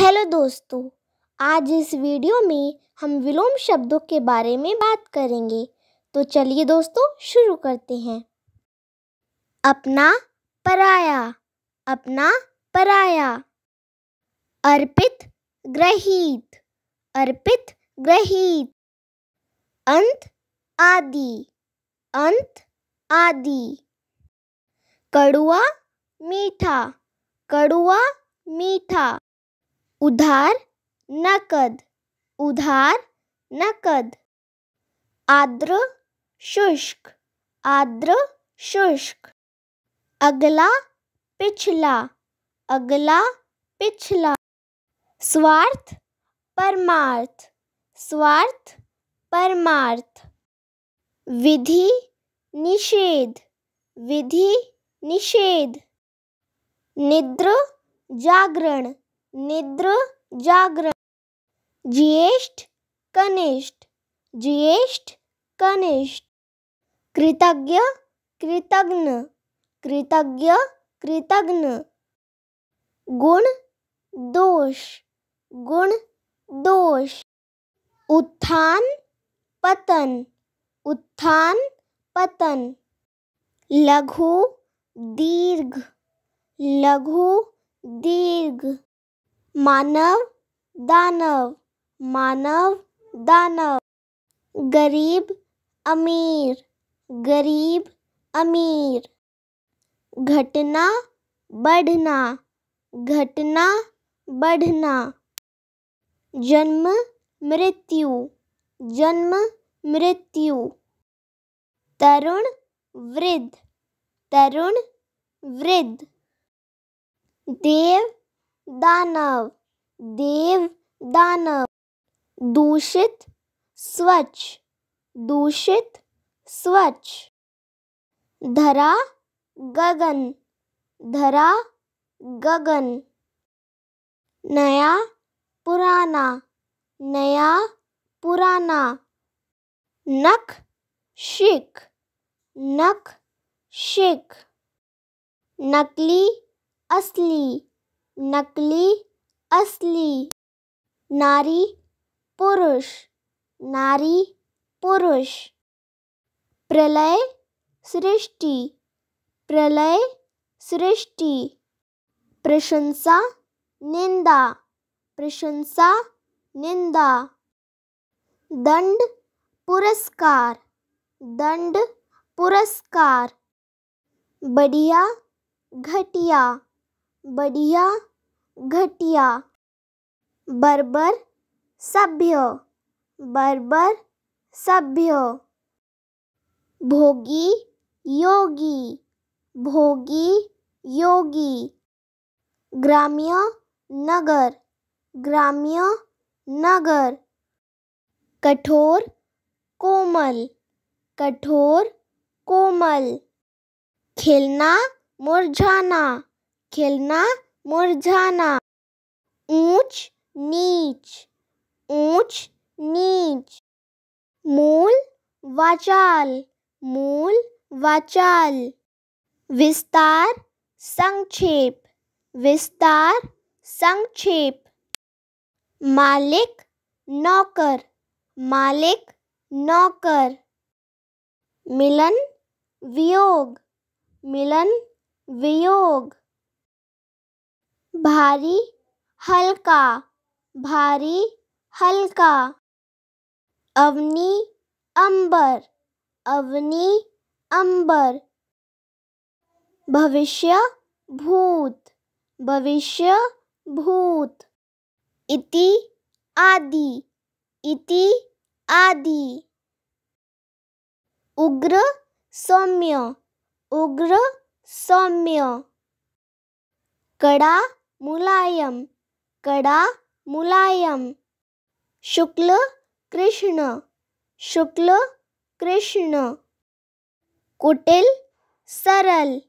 hello दोस्तों आज इस वीडियो में हम विलोम शब्दों के बारे में बात करेंगे तो चलिए दोस्तों शुरू करते हैं अपना पराया अपना पराया अर्पित ग्रहित अर्पित ग्रहित अंत आदि अंत आदि कड़ुआ मीठा कड़ुआ मीठा उधार नकद उधार नकद आर्द्र शुष्क आद्र शुष्क अगला पिछला अगला पिछला स्वार्थ परमार्थ स्वार्थ परमार्थ विधि निषेध विधि निषेध निद्र जागरण निद्र जागरण ज्येष्ठ कनिष्ठ ज्येष्ठ कनिष्ठ कृतज्ञ कृतज्ञ कृतज्ञ कृतज्ञ गुण दोष गुण दोष उत्थान पतन उत्थान पतन लघु दीर्घ लघु दीर्घ मानव दानव मानव दानव गरीब अमीर गरीब अमीर घटना बढ़ना घटना बढ़ना जन्म मृत्यु जन्म मृत्यु तरुण वृद्ध तरुण वृद्ध देव दानव देव दानव दूषित स्वच्छ दूषित स्वच्छ धरा गगन धरा गगन नया पुराना नया पुराना नख शिक नख शिक नकली असली नकली असली नारी पुरुष नारी पुरुष प्रलय सृष्टि प्रलय सृष्टि प्रशंसा निंदा प्रशंसा निंदा दंड पुरस्कार दंड पुरस्कार बढ़िया घटिया बढ़िया घटिया बर्बर सभ्य बर्बर सभ्य भोगी योगी भोगी योगी ग्राम्य नगर ग्राम्य नगर कठोर कोमल कठोर कोमल खेलना मुरझाना खेलना मुरझाना ऊंच नीच ऊंच नीच मूल वाचाल मूल वाचाल विस्तार संक्षेप विस्तार संक्षेप मालिक नौकर मालिक नौकर मिलन वियोग मिलन वियोग भारी हल्का भारी हल्का अवनी अंबर अवनी अंबर भविष्य भूत भविष्य भूत इति आदि इति आदि उग्र सौम्य उग्र सौम्य कड़ा मुलायम कडा मुलायम शुक्ल कृष्ण शुक्ल कृष्ण कुटिल सरल